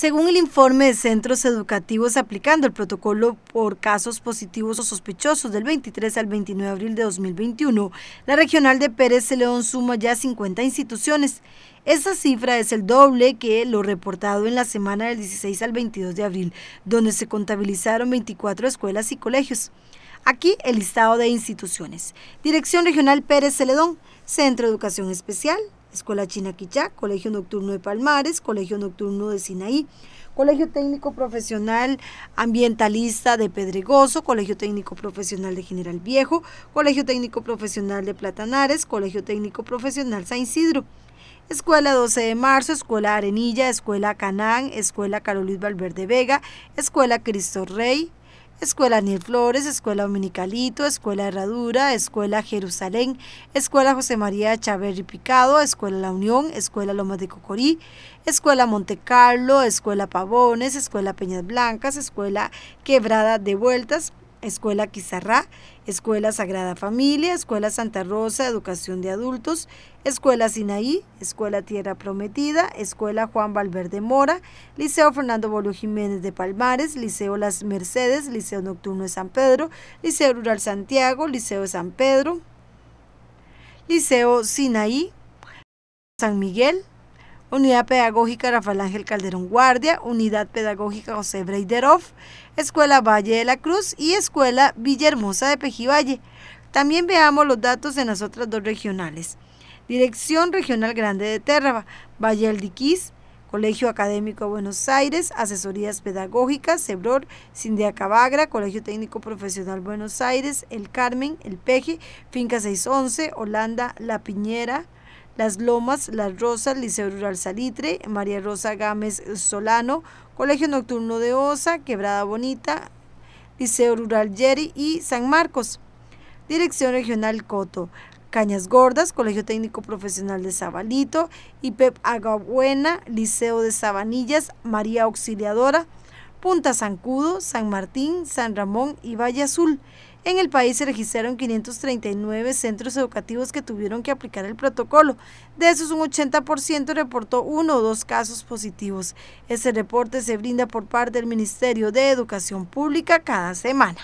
Según el informe de centros educativos aplicando el protocolo por casos positivos o sospechosos del 23 al 29 de abril de 2021, la regional de Pérez Celedón suma ya 50 instituciones. Esa cifra es el doble que lo reportado en la semana del 16 al 22 de abril, donde se contabilizaron 24 escuelas y colegios. Aquí el listado de instituciones. Dirección Regional Pérez Celedón, Centro Educación Especial, Escuela Chinaquichá, Colegio Nocturno de Palmares, Colegio Nocturno de Sinaí, Colegio Técnico Profesional Ambientalista de Pedregoso, Colegio Técnico Profesional de General Viejo, Colegio Técnico Profesional de Platanares, Colegio Técnico Profesional San Isidro. Escuela 12 de Marzo, Escuela Arenilla, Escuela Canán, Escuela Carol Valverde Vega, Escuela Cristo Rey, Escuela Niel Flores, Escuela Dominicalito, Escuela Herradura, Escuela Jerusalén, Escuela José María y Picado, Escuela La Unión, Escuela Lomas de Cocorí, Escuela Monte Carlo, Escuela Pavones, Escuela Peñas Blancas, Escuela Quebrada de Vueltas, Escuela Quizarrá, Escuela Sagrada Familia, Escuela Santa Rosa, Educación de Adultos, Escuela Sinaí, Escuela Tierra Prometida, Escuela Juan Valverde Mora, Liceo Fernando Bolo Jiménez de Palmares, Liceo Las Mercedes, Liceo Nocturno de San Pedro, Liceo Rural Santiago, Liceo de San Pedro, Liceo Sinaí, San Miguel, Unidad Pedagógica Rafael Ángel Calderón Guardia, Unidad Pedagógica José Breiderov, Escuela Valle de la Cruz y Escuela Villahermosa de Pejivalle. También veamos los datos en las otras dos regionales. Dirección Regional Grande de Terraba, Valle del Colegio Académico Buenos Aires, Asesorías Pedagógicas, Cebror, Sindiacabagra, Colegio Técnico Profesional Buenos Aires, El Carmen, El Peje, Finca 611, Holanda, La Piñera, las Lomas, Las Rosas, Liceo Rural Salitre, María Rosa Gámez Solano, Colegio Nocturno de Osa, Quebrada Bonita, Liceo Rural Yeri y San Marcos. Dirección Regional Coto. Cañas Gordas, Colegio Técnico Profesional de Sabalito, IPEP e Agabuena, Liceo de Sabanillas, María Auxiliadora, Punta Sancudo, San Martín, San Ramón y Valle Azul. En el país se registraron 539 centros educativos que tuvieron que aplicar el protocolo. De esos, un 80% reportó uno o dos casos positivos. Ese reporte se brinda por parte del Ministerio de Educación Pública cada semana.